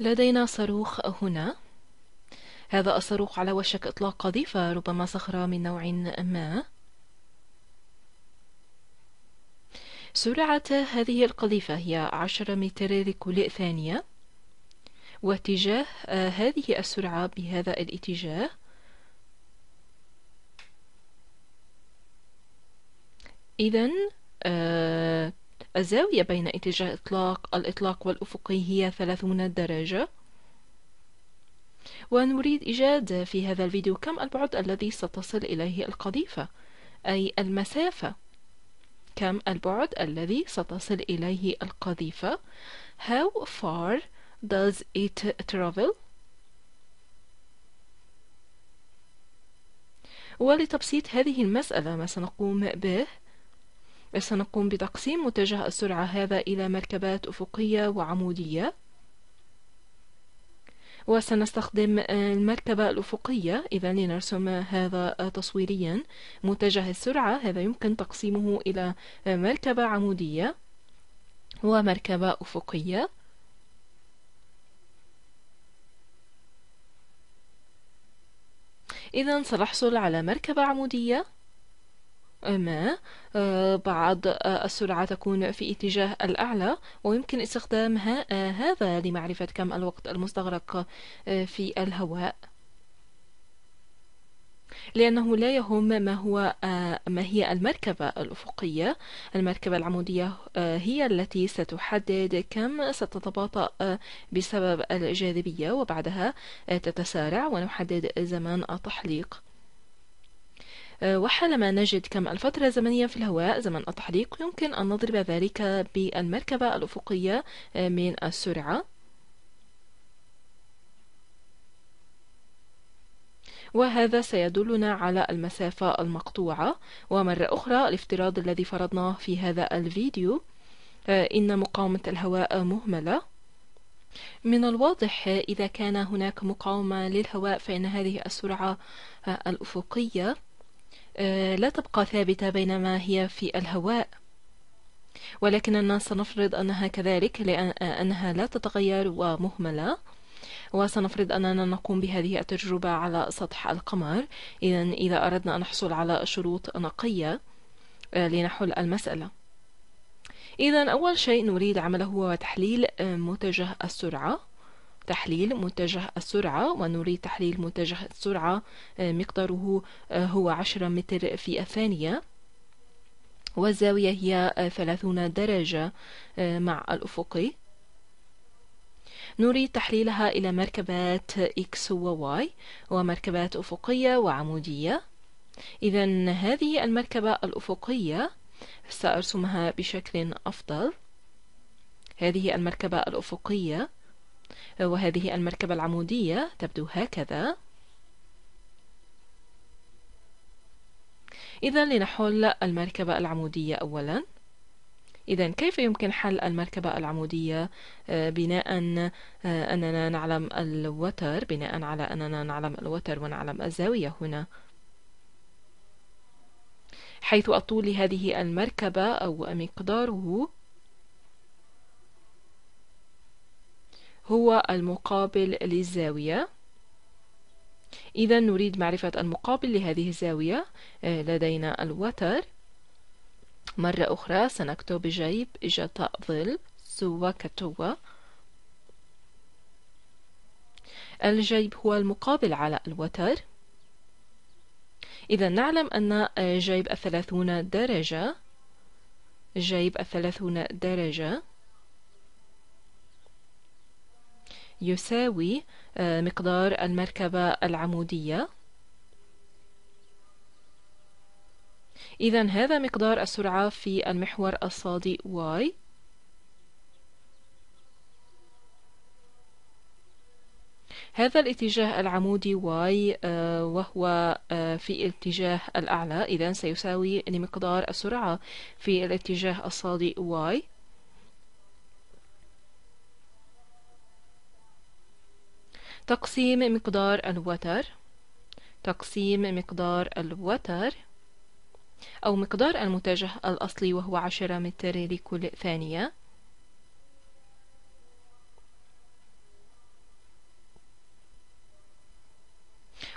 لدينا صاروخ هنا هذا الصاروخ على وشك إطلاق قذيفة ربما صخرة من نوع ما سرعة هذه القذيفة هي عشرة متر لكل ثانية واتجاه آه، هذه السرعة بهذا الاتجاه إذا آه، الزاوية بين اتجاه إطلاق الإطلاق والأفقي هي 30 درجة ونريد إيجاد في هذا الفيديو كم البعد الذي ستصل إليه القذيفة أي المسافة كم البعد الذي ستصل إليه القذيفة How far does it travel? ولتبسيط هذه المسألة ما سنقوم به سنقوم بتقسيم متجه السرعة هذا إلى مركبات أفقية وعمودية وسنستخدم المركبة الأفقية إذا لنرسم هذا تصويريا متجه السرعة هذا يمكن تقسيمه إلى مركبة عمودية ومركبة أفقية إذا سنحصل على مركبة عمودية ما آه، بعض آه، السرعة تكون في اتجاه الأعلى ويمكن استخدام آه، هذا لمعرفة كم الوقت المستغرق في الهواء لأنه لا يهم ما هو ما هي المركبة الأفقية المركبة العمودية هي التي ستحدد كم ستتباطأ بسبب الجاذبية وبعدها تتسارع ونحدد زمان التحليق آه، وحالما نجد كم الفترة الزمنية في الهواء زمن التحليق يمكن أن نضرب ذلك بالمركبة الأفقية آه، من السرعة وهذا سيدلنا على المسافة المقطوعة ومرة أخرى الافتراض الذي فرضناه في هذا الفيديو آه، إن مقاومة الهواء مهملة من الواضح إذا كان هناك مقاومة للهواء فإن هذه السرعة الأفقية آه، لا تبقى ثابتة بينما هي في الهواء ولكننا سنفرض أنها كذلك لأنها آه، لا تتغير ومهملة وسنفرض أننا نقوم بهذه التجربة على سطح القمر إذا إذا أردنا أن نحصل على شروط نقية آه، لنحل المسألة إذا أول شيء نريد عمله هو تحليل متجه السرعة تحليل متجه السرعة ونريد تحليل متجه السرعة آه، مقداره آه، هو 10 متر في الثانية والزاوية هي 30 آه، درجة مع الأفقي نريد تحليلها إلى مركبات X و Y ومركبات أفقية وعمودية إذا هذه المركبة الأفقية سأرسمها بشكل أفضل هذه المركبة الأفقية وهذه المركبة العمودية تبدو هكذا إذا لنحل المركبة العمودية أولا إذا كيف يمكن حل المركبة العمودية آه، بناء آه، أننا نعلم الوتر بناء على أننا نعلم الوتر ونعلم الزاوية هنا حيث الطول لهذه المركبة أو مقداره هو المقابل للزاوية إذا نريد معرفة المقابل لهذه الزاوية آه، لدينا الوتر مرة أخرى سنكتب جيب إجتا ظل سوى كتوى الجيب هو المقابل على الوتر إذا نعلم أن آه، جيب الثلاثون درجة جيب الثلاثون درجة يساوي آه، مقدار المركبة العمودية إذا هذا مقدار السرعة في المحور الصادئ y هذا الاتجاه العمودي y آه، وهو آه، في الاتجاه الأعلى إذا سيساوي لمقدار السرعة في الاتجاه الصادئ y تقسيم مقدار الوتر تقسيم مقدار الوتر أو مقدار المتجه الأصلي وهو عشرة متر لكل ثانية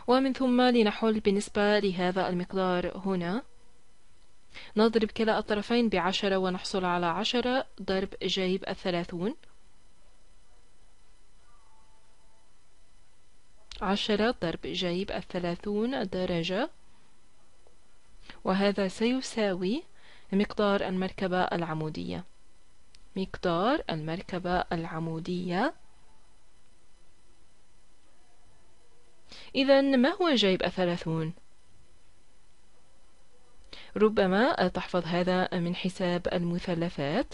ومن ثم لنحل بالنسبة لهذا المقدار هنا نضرب كلا الطرفين بعشرة ونحصل على عشرة ضرب جيب الثلاثون عشرة ضرب جيب الثلاثون درجة وهذا سيساوي مقدار المركبة العمودية مقدار المركبة العمودية إذا ما هو جيب الثلاثون؟ ربما تحفظ هذا من حساب المثلثات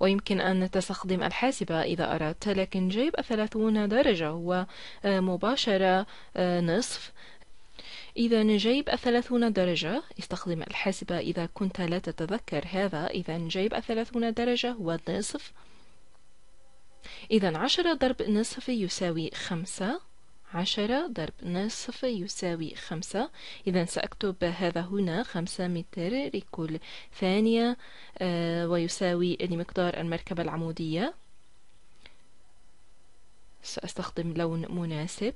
ويمكن أن تستخدم الحاسبة إذا أردت لكن جيب الثلاثون درجة هو مباشرة آه، نصف إذا جيب الثلاثون درجة استخدم الحاسبة إذا كنت لا تتذكر هذا إذا جيب الثلاثون درجة هو نصف إذا عشرة ضرب نصف يساوي خمسة عشرة ضرب نصف يساوي خمسة إذا سأكتب هذا هنا خمسة متر لكل ثانية آه، ويساوي لمقدار المركبة العمودية سأستخدم لون مناسب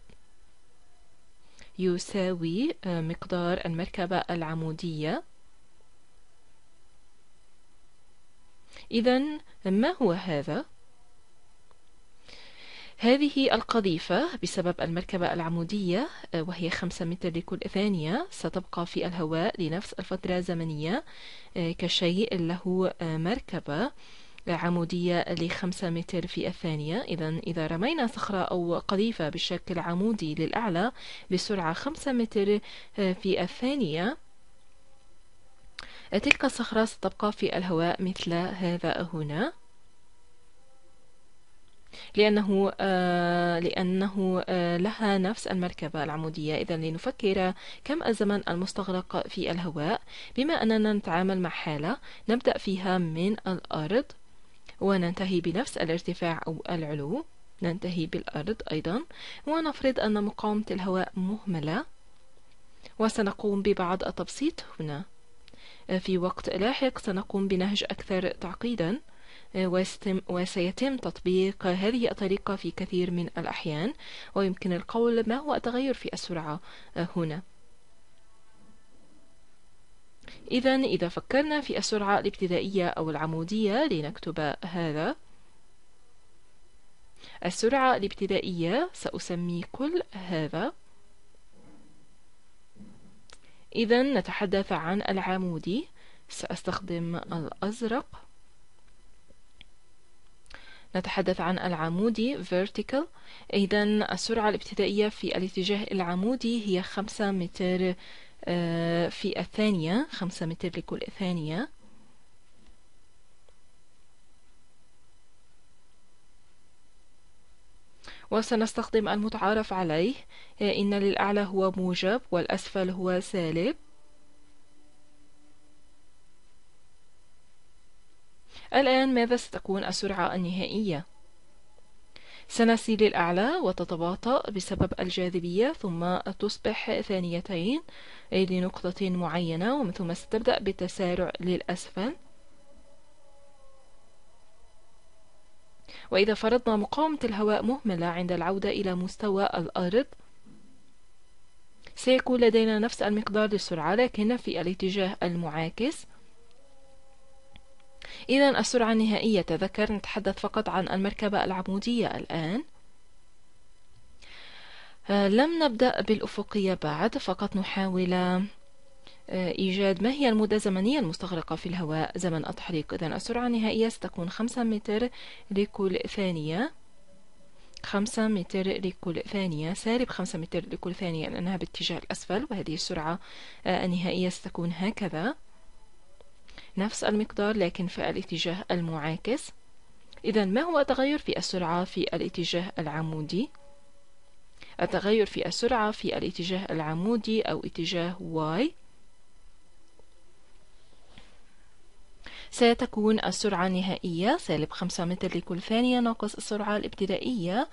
يساوي آه، مقدار المركبة العمودية إذا ما هو هذا؟ هذه القذيفة بسبب المركبة العمودية آه، وهي 5 متر لكل ثانية ستبقى في الهواء لنفس الفترة الزمنية آه، كشيء له آه، مركبة عمودية لخمسة متر في الثانية إذا إذا رمينا صخرة أو قذيفة بشكل عمودي للأعلى بسرعة خمسة متر في الثانية تلك الصخرة ستبقى في الهواء مثل هذا هنا لأنه آه، لأنه آه، لها نفس المركبة العمودية إذا لنفكر كم الزمن المستغرق في الهواء بما أننا نتعامل مع حالة نبدأ فيها من الأرض وننتهي بنفس الارتفاع أو العلو ننتهي بالأرض أيضا ونفرض أن مقاومة الهواء مهملة وسنقوم ببعض التبسيط هنا آه، في وقت لاحق سنقوم بنهج أكثر تعقيدا وسيتم تطبيق هذه الطريقة في كثير من الأحيان ويمكن القول ما هو التغير في السرعة آه، هنا إذا إذا فكرنا في السرعة الابتدائية أو العمودية لنكتب هذا السرعة الابتدائية سأسمي كل هذا إذا نتحدث عن العمودي سأستخدم الأزرق نتحدث عن العمودي vertical إذا السرعة الابتدائية في الاتجاه العمودي هي خمسة متر آه، في الثانية خمسة متر لكل ثانية وسنستخدم المتعارف عليه آه، إن للأعلى هو موجب والأسفل هو سالب الآن ماذا ستكون السرعة النهائية؟ سنسيل الأعلى وتتباطأ بسبب الجاذبية ثم تصبح ثانيتين لنقطة معينة ومن ثم ستبدأ بالتسارع للأسفل وإذا فرضنا مقاومة الهواء مهملة عند العودة إلى مستوى الأرض سيكون لدينا نفس المقدار للسرعة لكن في الاتجاه المعاكس إذا السرعة النهائية تذكر نتحدث فقط عن المركبة العمودية الآن آه، لم نبدأ بالأفقية بعد فقط نحاول آه، إيجاد ما هي المدة الزمنية المستغرقة في الهواء زمن التحريق إذا السرعة النهائية ستكون خمسة متر لكل ثانية خمسة متر لكل ثانية سالب خمسة متر لكل ثانية لأنها باتجاه الأسفل وهذه السرعة آه، النهائية ستكون هكذا نفس المقدار لكن في الاتجاه المعاكس إذا ما هو التغير في السرعة في الاتجاه العمودي؟ التغير في السرعة في الاتجاه العمودي أو اتجاه y ستكون السرعة النهائية سالب خمسة متر لكل ثانية ناقص السرعة الابتدائية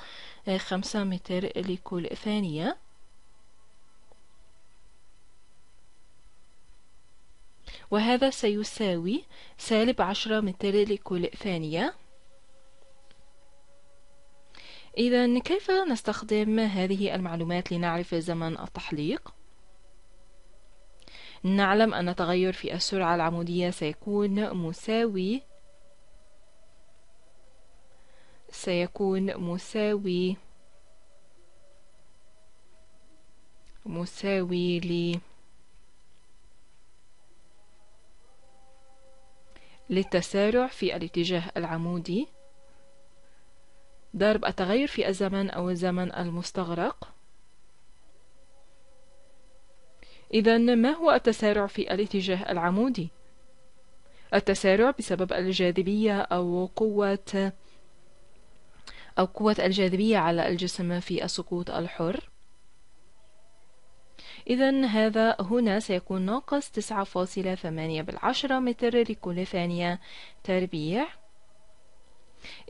آه، خمسة متر لكل ثانية وهذا سيساوي سالب عشرة متر لكل ثانية إذا كيف نستخدم هذه المعلومات لنعرف زمن التحليق؟ نعلم أن تغير في السرعة العمودية سيكون مساوي سيكون مساوي مساوي للتسارع في الاتجاه العمودي ضرب التغير في الزمن أو الزمن المستغرق إذا ما هو التسارع في الاتجاه العمودي؟ التسارع بسبب الجاذبية أو قوة أو قوة الجاذبية على الجسم في السقوط الحر إذا هذا هنا سيكون ناقص تسعة فاصلة ثمانية بالعشرة متر لكل ثانية تربيع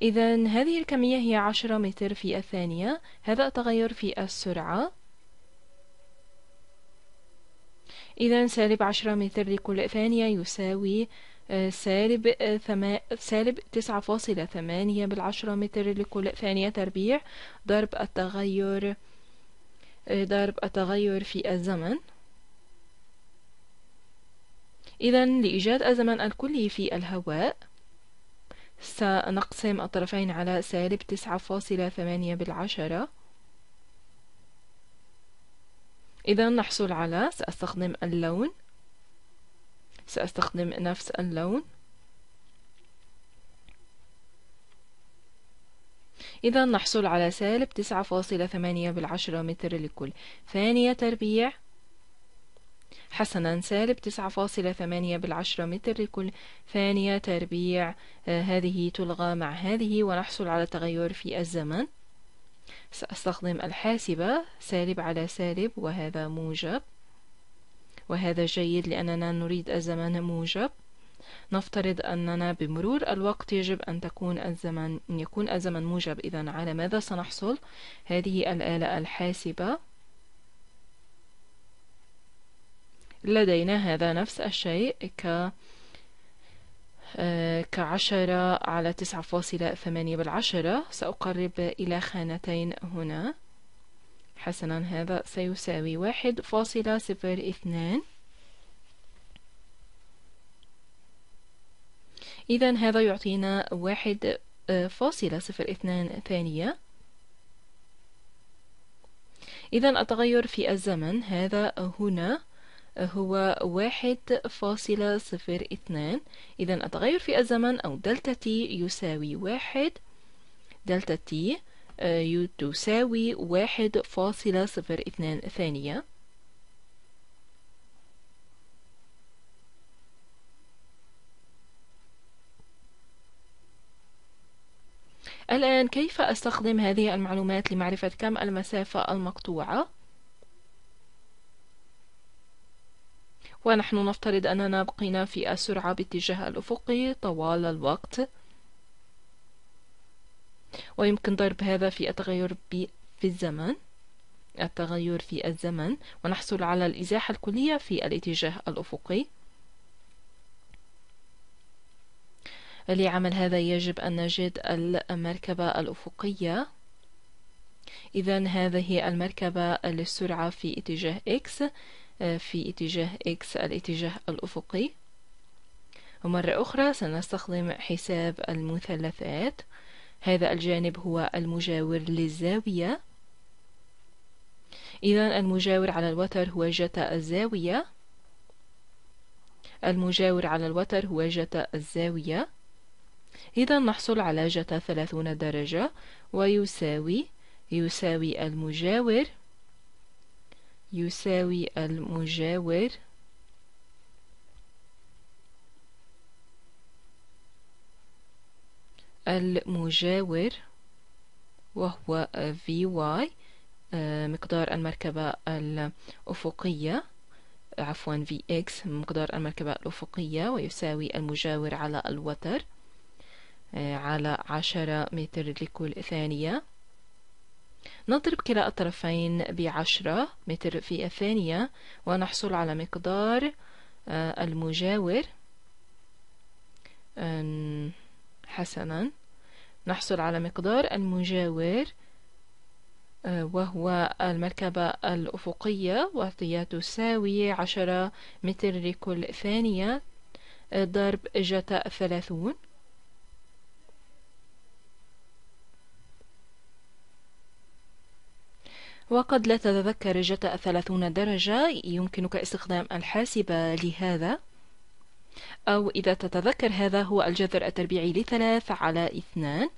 إذا هذه الكمية هي عشرة متر في الثانية هذا التغير في السرعة إذا سالب عشرة متر لكل ثانية يساوي آه، سالب آه، سالب تسعة فاصلة ثمانية بالعشرة متر لكل ثانية تربيع ضرب التغير ضرب التغير في الزمن إذا لإيجاد الزمن الكلي في الهواء سنقسم الطرفين على سالب تسعة فاصلة ثمانية بالعشرة إذا نحصل على سأستخدم اللون سأستخدم نفس اللون إذا نحصل على سالب تسعة فاصلة ثمانية بالعشرة متر لكل ثانية تربيع حسنا سالب تسعة فاصلة ثمانية بالعشرة متر لكل ثانية تربيع آه، هذه تلغى مع هذه ونحصل على تغير في الزمن سأستخدم الحاسبة سالب على سالب وهذا موجب وهذا جيد لأننا نريد الزمن موجب نفترض أننا بمرور الوقت يجب أن تكون الزمن يكون الزمن موجب إذا على ماذا سنحصل هذه الآلة الحاسبة لدينا هذا نفس الشيء ك آه، كعشرة على تسعة فاصلة ثمانية بالعشرة سأقرب إلى خانتين هنا حسنا هذا سيساوي واحد فاصلة صفر اثنان إذا هذا يعطينا آه، آه، آه، واحد فاصلة صفر اثنان ثانية إذا التغير في الزمن هذا هنا هو واحد فاصلة صفر اثنان إذا التغير في الزمن أو دلتا تي يساوي واحد دلتا تي تساوي واحد فاصلة صفر اثنان ثانية الآن كيف أستخدم هذه المعلومات لمعرفة كم المسافة المقطوعة؟ ونحن نفترض أننا بقينا في السرعة باتجاه الأفقي طوال الوقت ويمكن ضرب هذا في التغير في الزمن التغير في الزمن ونحصل على الإزاحة الكلية في الاتجاه الأفقي لعمل هذا يجب أن نجد المركبة الأفقية إذا هذه المركبة للسرعة في اتجاه X في اتجاه X الاتجاه الأفقي ومرة أخرى سنستخدم حساب المثلثات هذا الجانب هو المجاور للزاوية إذا المجاور على الوتر هو جتا الزاوية المجاور على الوتر هو جتا الزاوية إذا نحصل على جتا ثلاثون درجة ويساوي يساوي المجاور يساوي المجاور المجاور وهو في واي آه، مقدار المركبة الأفقية عفوا في اكس مقدار المركبة الأفقية ويساوي المجاور على الوتر على عشرة متر لكل ثانية نضرب كلا الطرفين بعشرة متر في الثانية ونحصل على مقدار آه، المجاور حسنا نحصل على مقدار المجاور آه، وهو المركبة الأفقية وهي تساوي عشرة متر لكل ثانية آه، ضرب جتا ثلاثون وقد لا تتذكر جتا 30 درجة يمكنك استخدام الحاسبة لهذا أو إذا تتذكر هذا هو الجذر التربيعي لثلاث على اثنان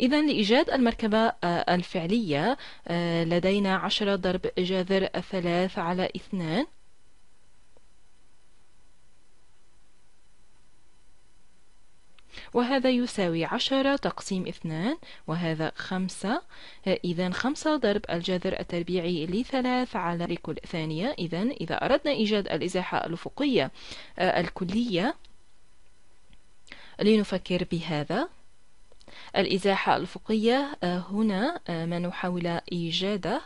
إذا لإيجاد المركبة آه، الفعلية آه، لدينا عشرة ضرب جذر ثلاث على اثنان وهذا يساوي عشرة تقسيم اثنان وهذا خمسة إذا خمسة ضرب الجذر التربيعي لثلاث على كل ثانية إذا إذا أردنا إيجاد الإزاحة الأفقية آه، الكلية لنفكر بهذا الإزاحة الأفقية آه، هنا آه، ما نحاول إيجاده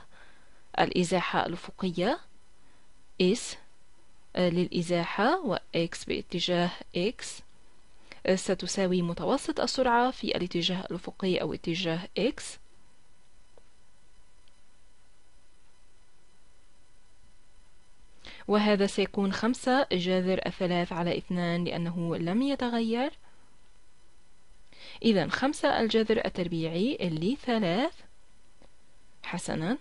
الإزاحة الأفقية S للإزاحة و X باتجاه X أه، ستساوي متوسط السرعة في الاتجاه الأفقي أو اتجاه X وهذا سيكون خمسة جذر الثلاث على اثنان لأنه لم يتغير إذا خمسة الجذر التربيعي اللي ثلاث حسنا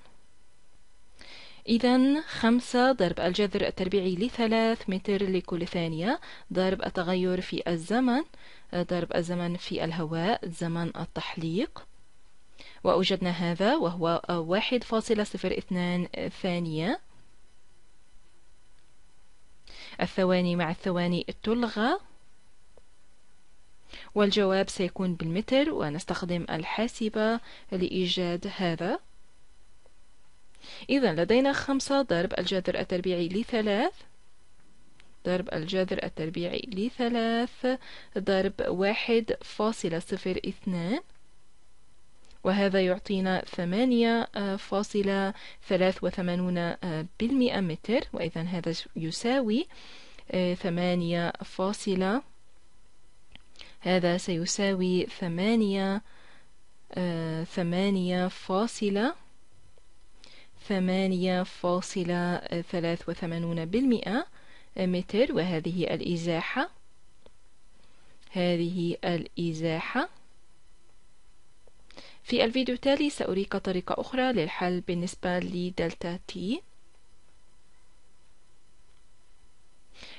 إذا خمسة ضرب الجذر التربيعي لثلاث متر لكل ثانية ضرب التغير في الزمن ضرب الزمن في الهواء زمن التحليق وأوجدنا هذا وهو واحد فاصلة صفر اثنان ثانية الثواني مع الثواني تلغى والجواب سيكون بالمتر ونستخدم الحاسبة لإيجاد هذا إذا لدينا خمسة ضرب الجذر التربيعي لثلاث ضرب الجذر التربيعي لثلاث ضرب واحد فاصلة صفر اثنان وهذا يعطينا ثمانية آه، فاصلة ثلاث وثمانون آه، بالمئة متر وإذا هذا يساوي آه، ثمانية فاصلة هذا سيساوي ثمانية ثمانية فاصلة ثمانية فاصلة ثلاث وثمانون بالمئة متر وهذه الإزاحة هذه الإزاحة في الفيديو التالي سأريك طريقة أخرى للحل بالنسبة لدلتا تي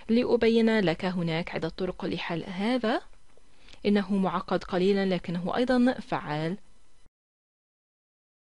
لأبين لك هناك عدة طرق لحل هذا إنه معقد قليلا لكنه أيضا فعال